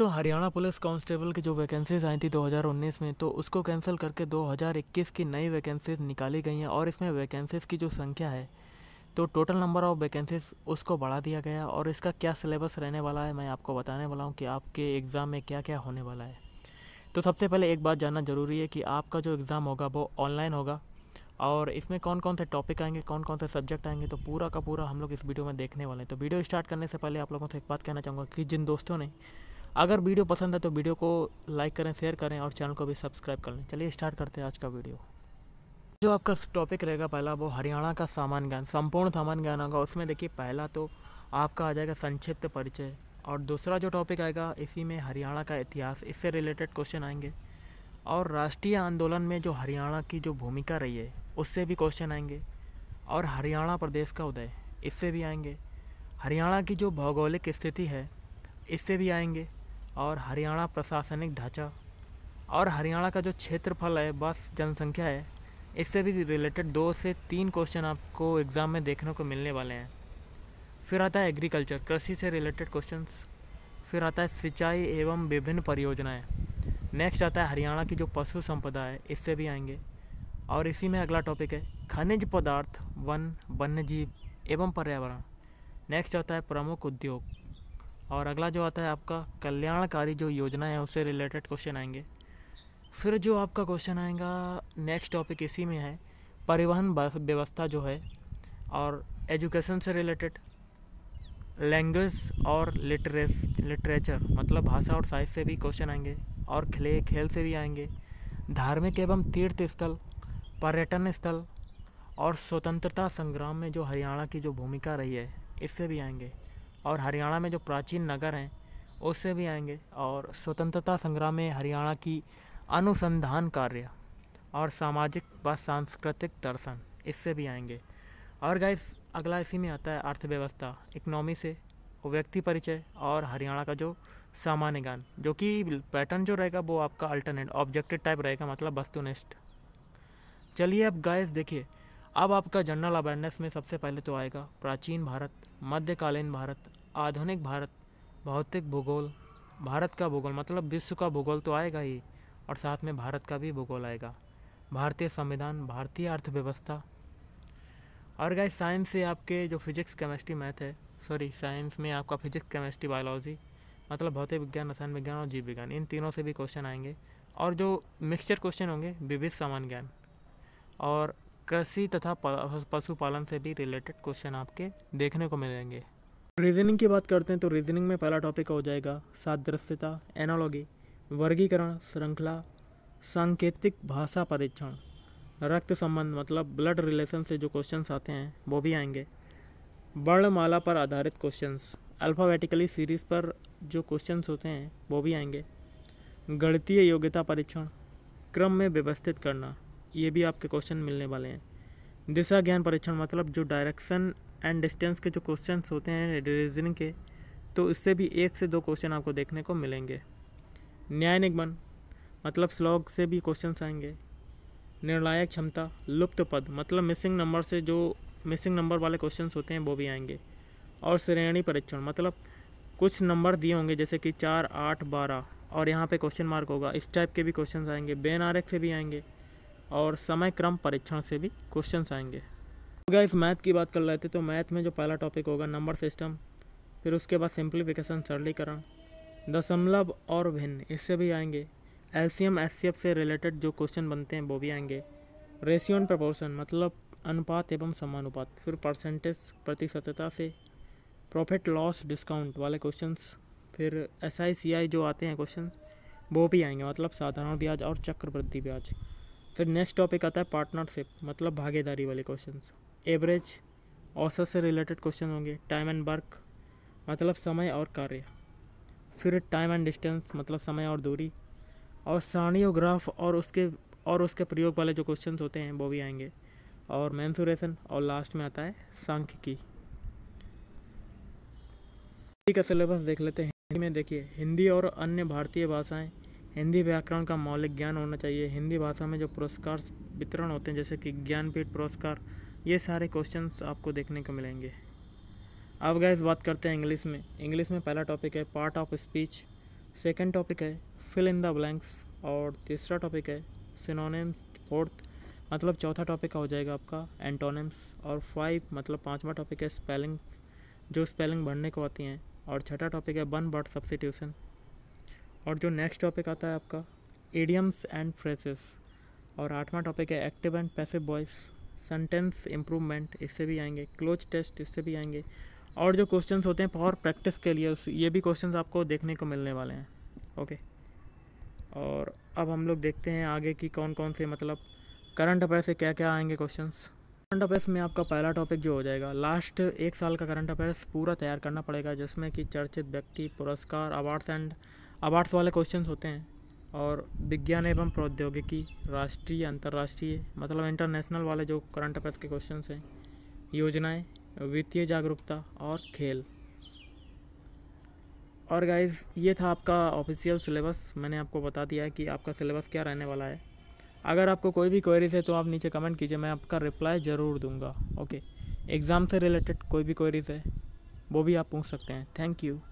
तो Haryana police constable की जो वैकेंसीज आई थी 2019 में तो उसको कैंसिल करके 2021 की नई वैकेंसीज निकाली गई हैं और इसमें वैकेंसीज की जो संख्या है तो टोटल नंबर ऑफ वैकेंसीज उसको बढ़ा दिया गया और इसका क्या सिलेबस रहने वाला है मैं आपको बताने वाला हूँ कि आपके एग्ज़ाम में क्या क्या होने वाला है तो सबसे पहले एक बात जानना ज़रूरी है कि आपका जो एग्ज़ाम होगा वो ऑनलाइन होगा और इसमें कौन कौन से टॉपिक आएंगे कौन कौन से सब्जेक्ट आएंगे तो पूरा का पूरा हम लोग इस वीडियो में देखने वाले हैं तो वीडियो स्टार्ट करने से पहले आप लोगों से एक बात कहना चाहूँगा कि जिन दोस्तों ने अगर वीडियो पसंद है तो वीडियो को लाइक करें शेयर करें और चैनल को भी सब्सक्राइब कर लें चलिए स्टार्ट करते हैं आज का वीडियो जो आपका टॉपिक रहेगा पहला वो हरियाणा का सामान्य ज्ञान संपूर्ण सामान्य ज्ञान होगा उसमें देखिए पहला तो आपका आ जाएगा संक्षिप्त परिचय और दूसरा जो टॉपिक आएगा इसी में हरियाणा का इतिहास इससे रिलेटेड क्वेश्चन आएंगे और राष्ट्रीय आंदोलन में जो हरियाणा की जो भूमिका रही है उससे भी क्वेश्चन आएंगे और हरियाणा प्रदेश का उदय इससे भी आएंगे हरियाणा की जो भौगोलिक स्थिति है इससे भी आएंगे और हरियाणा प्रशासनिक ढांचा और हरियाणा का जो क्षेत्रफल है बस जनसंख्या है इससे भी रिलेटेड दो से तीन क्वेश्चन आपको एग्ज़ाम में देखने को मिलने वाले हैं फिर आता है एग्रीकल्चर कृषि से रिलेटेड क्वेश्चन फिर आता है सिंचाई एवं विभिन्न परियोजनाएं नेक्स्ट आता है हरियाणा की जो पशु संपदा है इससे भी आएंगे और इसी में अगला टॉपिक है खनिज पदार्थ वन वन्य जीव एवं पर्यावरण नेक्स्ट आता है प्रमुख उद्योग और अगला जो आता है आपका कल्याणकारी जो योजना है उससे रिलेटेड क्वेश्चन आएंगे फिर जो आपका क्वेश्चन आएगा नेक्स्ट टॉपिक इसी में है परिवहन व्यवस्था जो है और एजुकेशन से रिलेटेड लैंग्वेज और लिटरे लिटरेचर मतलब भाषा और साहित्य से भी क्वेश्चन आएंगे और खेले खेल से भी आएंगे धार्मिक एवं तीर्थ स्थल पर्यटन स्थल और स्वतंत्रता संग्राम में जो हरियाणा की जो भूमिका रही है इससे भी आएंगे और हरियाणा में जो प्राचीन नगर हैं उससे भी आएंगे और स्वतंत्रता संग्राम में हरियाणा की अनुसंधान कार्य और सामाजिक व सांस्कृतिक दर्शन इससे भी आएंगे और गाइस अगला इसी में आता है अर्थव्यवस्था इकनॉमी से व्यक्ति परिचय और हरियाणा का जो सामान्य ज्ञान जो कि पैटर्न जो रहेगा वो आपका अल्टरनेट ऑब्जेक्टिव टाइप रहेगा मतलब वस्तुनिष्ठ चलिए अब गाइस देखिए अब आपका जनरल अवेयरनेस में सबसे पहले तो आएगा प्राचीन भारत मध्यकालीन भारत आधुनिक भारत भौतिक भूगोल भारत का भूगोल मतलब विश्व का भूगोल तो आएगा ही और साथ में भारत का भी भूगोल आएगा भारतीय संविधान भारतीय अर्थव्यवस्था और गाय साइंस से आपके जो फिजिक्स केमिस्ट्री मैथ है सॉरी साइंस में आपका फिजिक्स केमिस्ट्री बायोलॉजी मतलब भौतिक विज्ञान रसायन विज्ञान और जीव विज्ञान इन तीनों से भी क्वेश्चन आएंगे और जो मिक्सचर क्वेश्चन होंगे विविध सामान्य ज्ञान और कृषि तथा पशुपालन से भी रिलेटेड क्वेश्चन आपके देखने को मिलेंगे रीजनिंग की बात करते हैं तो रीजनिंग में पहला टॉपिक हो जाएगा सादृश्यता एनोलॉगी वर्गीकरण श्रृंखला सांकेतिक भाषा परीक्षण रक्त संबंध मतलब ब्लड रिलेशन से जो क्वेश्चन आते हैं वो भी आएंगे वर्णमाला पर आधारित क्वेश्चंस अल्फ़ाबेटिकली सीरीज़ पर जो क्वेश्चंस होते हैं वो भी आएंगे गणितीय योग्यता परीक्षण क्रम में व्यवस्थित करना ये भी आपके क्वेश्चन मिलने वाले हैं दिशा ज्ञान परीक्षण मतलब जो डायरेक्शन एंड डिस्टेंस के जो क्वेश्चन होते हैं रीजनिंग के तो इससे भी एक से दो क्वेश्चन आपको देखने को मिलेंगे न्याय निगमन मतलब स्लॉग से भी क्वेश्चन आएंगे निर्णायक क्षमता लुप्त पद मतलब मिसिंग नंबर से जो मिसिंग नंबर वाले क्वेश्चन होते हैं वो भी आएंगे और श्रेणी परीक्षण मतलब कुछ नंबर दिए होंगे जैसे कि चार आठ बारह और यहाँ पे क्वेश्चन मार्क होगा इस टाइप के भी क्वेश्चन आएंगे बेन आर से भी आएंगे और समय क्रम परीक्षण से भी क्वेश्चन आएंगे गाइस मैथ की बात कर रहे थे तो मैथ में जो पहला टॉपिक होगा नंबर सिस्टम फिर उसके बाद सिंप्लीफिकेशन सरलीकरण दशमलव और भिन्न इससे भी आएंगे L C S C F से रिलेटेड जो क्वेश्चन बनते हैं वो भी आएंगे रेशियो एंड प्रपोर्सन मतलब अनुपात एवं समानुपात फिर परसेंटेज प्रतिशतता से प्रॉफिट लॉस डिस्काउंट वाले क्वेश्चंस फिर एस आई सी आई जो आते हैं क्वेश्चन वो भी आएंगे मतलब साधारण ब्याज और चक्रवृद्धि ब्याज फिर नेक्स्ट टॉपिक आता है पार्टनरशिप मतलब भागीदारी वाले क्वेश्चन एवरेज औसत से रिलेटेड क्वेश्चन होंगे टाइम एंड वर्क मतलब समय और कार्य फिर टाइम एंड डिस्टेंस मतलब समय और दूरी और सानियोग्राफ और उसके और उसके प्रयोग वाले जो क्वेश्चन होते हैं वो भी आएंगे और मैंसुरेशन और लास्ट में आता है सांख्यिकी हिंदी का सिलेबस देख लेते हैं हिंदी में देखिए हिंदी और अन्य भारतीय भाषाएं हिंदी व्याकरण का मौलिक ज्ञान होना चाहिए हिंदी भाषा में जो पुरस्कार वितरण होते हैं जैसे कि ज्ञानपीठ पुरस्कार ये सारे क्वेश्चन आपको देखने को मिलेंगे अब गैस बात करते हैं इंग्लिश में इंग्लिश में पहला टॉपिक है part of speech second topic है फिल इन द ब्लैंक्स और तीसरा टॉपिक है सिनोनिम्स फोर्थ मतलब चौथा टॉपिक हो जाएगा आपका एंटोनिम्स और फाइव मतलब पाँचवा टॉपिक है स्पेलिंग जो स्पेलिंग भरने को आती हैं और छठा टॉपिक है वन बर्ड सब्सिट्यूशन और जो नेक्स्ट टॉपिक आता है आपका एडियम्स एंड फ्रेसेस और आठवां टॉपिक है active and passive voice sentence improvement इससे भी आएंगे क्लोज टेस्ट इससे भी आएंगे और जो क्वेश्चंस होते हैं पावर प्रैक्टिस के लिए उस ये भी क्वेश्चंस आपको देखने को मिलने वाले हैं ओके और अब हम लोग देखते हैं आगे की कौन कौन से मतलब करंट अफेयर से क्या क्या आएंगे क्वेश्चंस करंट अफेयर्स में आपका पहला टॉपिक जो हो जाएगा लास्ट एक साल का करंट अफेयर्स पूरा तैयार करना पड़ेगा जिसमें कि चर्चित व्यक्ति पुरस्कार अवार्ड्स एंड अब आर्ट्स वाले क्वेश्चन होते हैं और विज्ञान एवं प्रौद्योगिकी राष्ट्रीय अंतर्राष्ट्रीय मतलब इंटरनेशनल वाले जो करंट अफेयर्स के क्वेश्चन हैं योजनाएं वित्तीय जागरूकता और खेल और गाइज ये था आपका ऑफिशियल सिलेबस मैंने आपको बता दिया है कि आपका सिलेबस क्या रहने वाला है अगर आपको कोई भी क्वेरीज है तो आप नीचे कमेंट कीजिए मैं आपका रिप्लाई ज़रूर दूंगा ओके एग्ज़ाम से रिलेटेड कोई भी क्वेरीज है वो भी आप पूछ सकते हैं थैंक यू